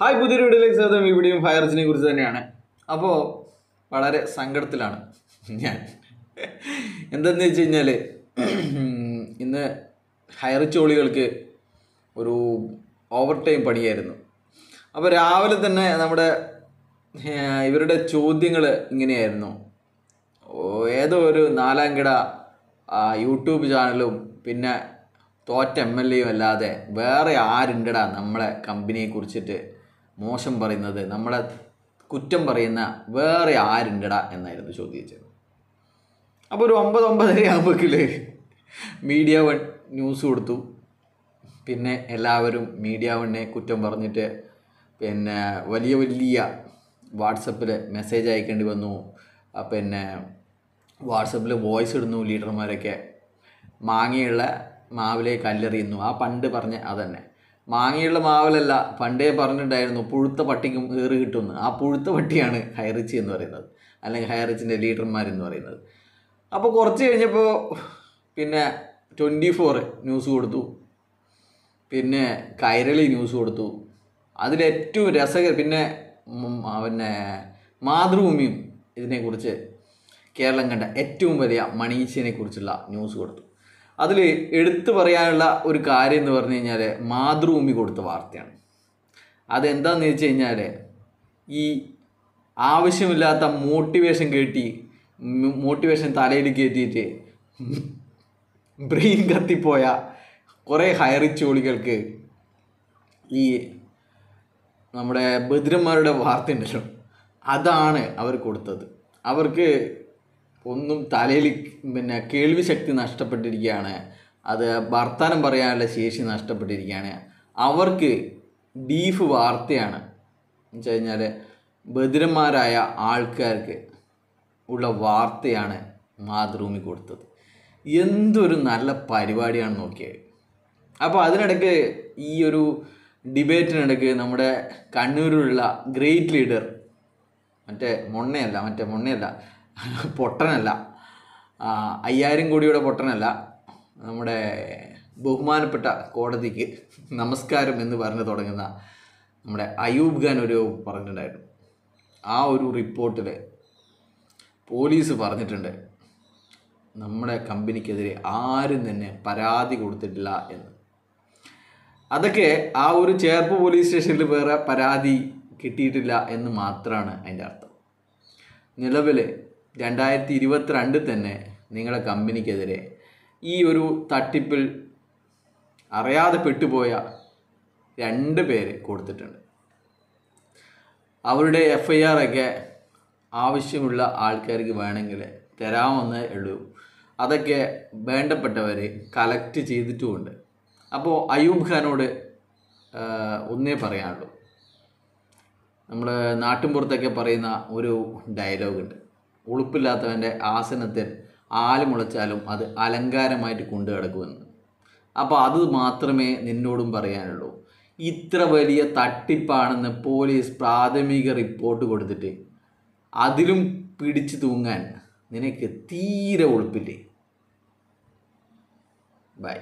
hi പുതിയൊരു വീഡിയോയിലേക്ക് സ്വാഗതം ഇവിടെയും ഫയർജിനെ കുറിച്ച് തന്നെയാണ് അപ്പോൾ വളരെ സങ്കടത്തിലാണ് ഞാൻ എന്തെന്ന് വെച്ച് കഴിഞ്ഞാൽ ഇന്ന് ചോളികൾക്ക് ഒരു ഓവർ ടൈം പണിയായിരുന്നു അപ്പോൾ രാവിലെ തന്നെ നമ്മുടെ ഇവരുടെ ചോദ്യങ്ങൾ ഇങ്ങനെയായിരുന്നു ഏതോ ഒരു നാലാംകിട യൂട്യൂബ് ചാനലും പിന്നെ തോറ്റ എം എൽ എയും അല്ലാതെ വേറെ ആരുണ്ടടാ നമ്മളെ കമ്പനിയെ കുറിച്ചിട്ട് മോശം പറയുന്നത് നമ്മളെ കുറ്റം പറയുന്ന വേറെ ആരുണ്ടടാ എന്നായിരുന്നു ചോദിച്ചത് അപ്പോൾ ഒരു ഒമ്പത് ഒമ്പതര ആകുമ്പോഴേക്കില് മീഡിയ വൺ ന്യൂസ് കൊടുത്തു പിന്നെ എല്ലാവരും മീഡിയ വണ്ണെ കുറ്റം പറഞ്ഞിട്ട് പിന്നെ വലിയ വലിയ വാട്സപ്പിൽ മെസ്സേജ് അയക്കേണ്ടി വന്നു പിന്നെ വാട്സപ്പിൽ വോയിസ് ഇടുന്നു ലീഡർമാരൊക്കെ മാങ്ങയുള്ള മാവിലേക്ക് കല്ലെറിയുന്നു ആ പണ്ട് പറഞ്ഞ അതന്നെ മാങ്ങിയുള്ള മാവലല്ല പണ്ടേ പറഞ്ഞിട്ടുണ്ടായിരുന്നു പുഴുത്ത പട്ടിക്കും ഏറി കിട്ടുമെന്ന് ആ പുഴുത്ത പട്ടിയാണ് ഹൈറിച്ചി എന്ന് പറയുന്നത് അല്ലെങ്കിൽ ഹൈറിച്ചിൻ്റെ ലീഡർമാരെന്ന് പറയുന്നത് അപ്പോൾ കുറച്ച് കഴിഞ്ഞപ്പോൾ പിന്നെ ട്വൻറ്റി ഫോർ ന്യൂസ് കൊടുത്തു പിന്നെ കൈരളി ന്യൂസ് കൊടുത്തു അതിലേറ്റവും രസകര പിന്നെ പിന്നെ മാതൃഭൂമിയും ഇതിനെക്കുറിച്ച് കേരളം കണ്ട ഏറ്റവും വലിയ മണീച്ചിനെ കുറിച്ചുള്ള ന്യൂസ് കൊടുത്തു അതിൽ എടുത്തു പറയാനുള്ള ഒരു കാര്യം എന്ന് പറഞ്ഞു കഴിഞ്ഞാൽ മാതൃഭൂമി കൊടുത്ത വാർത്തയാണ് അതെന്താണെന്ന് വെച്ച് കഴിഞ്ഞാൽ ഈ ആവശ്യമില്ലാത്ത മോട്ടിവേഷൻ കേട്ടി മോട്ടിവേഷൻ തലയിൽ കയറ്റിയിട്ട് ബ്രെയിൻ കത്തിപ്പോയ കുറേ ഹയറിച്ച് ഒളികൾക്ക് ഈ നമ്മുടെ ബദ്രന്മാരുടെ വാർത്ത ഉണ്ടല്ലോ അതാണ് അവർ കൊടുത്തത് അവർക്ക് ഒന്നും തലയിൽ പിന്നെ കേൾവി ശക്തി നഷ്ടപ്പെട്ടിരിക്കുകയാണ് അത് വർത്തമാനം പറയാനുള്ള ശേഷി നഷ്ടപ്പെട്ടിരിക്കുകയാണ് അവർക്ക് ബീഫ് വാർത്തയാണ് എന്ന് വെച്ച് കഴിഞ്ഞാൽ ബദിരന്മാരായ ആൾക്കാർക്ക് ഉള്ള വാർത്തയാണ് മാതൃഭൂമി കൊടുത്തത് എന്തൊരു നല്ല പരിപാടിയാണ് നോക്കിയത് അപ്പോൾ അതിനിടയ്ക്ക് ഈ ഒരു ഡിബേറ്റിനിടയ്ക്ക് നമ്മുടെ കണ്ണൂരിലുള്ള ഗ്രേറ്റ് ലീഡർ മറ്റേ മൊണ്ണയല്ല മറ്റേ മൊണ്ണയല്ല പൊട്ടനല്ല അയ്യായിരം കോടിയുടെ പൊട്ടനല്ല നമ്മുടെ ബഹുമാനപ്പെട്ട കോടതിക്ക് നമസ്കാരം എന്ന് പറഞ്ഞു തുടങ്ങുന്ന നമ്മുടെ അയൂബ് ഖാൻ ഒരു പറഞ്ഞിട്ടുണ്ടായിരുന്നു ആ ഒരു റിപ്പോർട്ടിൽ പോലീസ് പറഞ്ഞിട്ടുണ്ട് നമ്മുടെ കമ്പനിക്കെതിരെ ആരും തന്നെ പരാതി കൊടുത്തിട്ടില്ല എന്ന് അതൊക്കെ ആ ഒരു ചേർപ്പ് പോലീസ് സ്റ്റേഷനിൽ വേറെ പരാതി കിട്ടിയിട്ടില്ല എന്ന് മാത്രമാണ് അതിൻ്റെ അർത്ഥം നിലവിൽ രണ്ടായിരത്തി ഇരുപത്തിരണ്ടിൽ തന്നെ നിങ്ങളുടെ കമ്പനിക്കെതിരെ ഈ ഒരു തട്ടിപ്പിൽ അറിയാതെ പെട്ടുപോയ രണ്ട് പേര് കൊടുത്തിട്ടുണ്ട് അവരുടെ എഫ് ഐ ആർ ഒക്കെ ആവശ്യമുള്ള ആൾക്കാർക്ക് വേണമെങ്കിൽ തരാമെന്നേ ഉള്ളൂ അതൊക്കെ വേണ്ടപ്പെട്ടവർ കളക്ട് ചെയ്തിട്ടുമുണ്ട് അപ്പോൾ അയ്യൂബ് ഖാനോട് ഒന്നേ പറയാനുള്ളൂ നമ്മൾ നാട്ടിൻപുറത്തൊക്കെ പറയുന്ന ഒരു ഡയലോഗുണ്ട് ഉളുപ്പില്ലാത്തവൻ്റെ ആസനത്തിൽ ആല് മുളച്ചാലും അത് അലങ്കാരമായിട്ട് കൊണ്ടു കിടക്കുമെന്ന് അപ്പോൾ അത് മാത്രമേ നിന്നോടും പറയാനുള്ളൂ ഇത്ര വലിയ തട്ടിപ്പാണെന്ന് പോലീസ് പ്രാഥമിക റിപ്പോർട്ട് കൊടുത്തിട്ട് അതിലും പിടിച്ചു തൂങ്ങാൻ നിനക്ക് തീരെ ഉളുപ്പില്ലേ ബൈ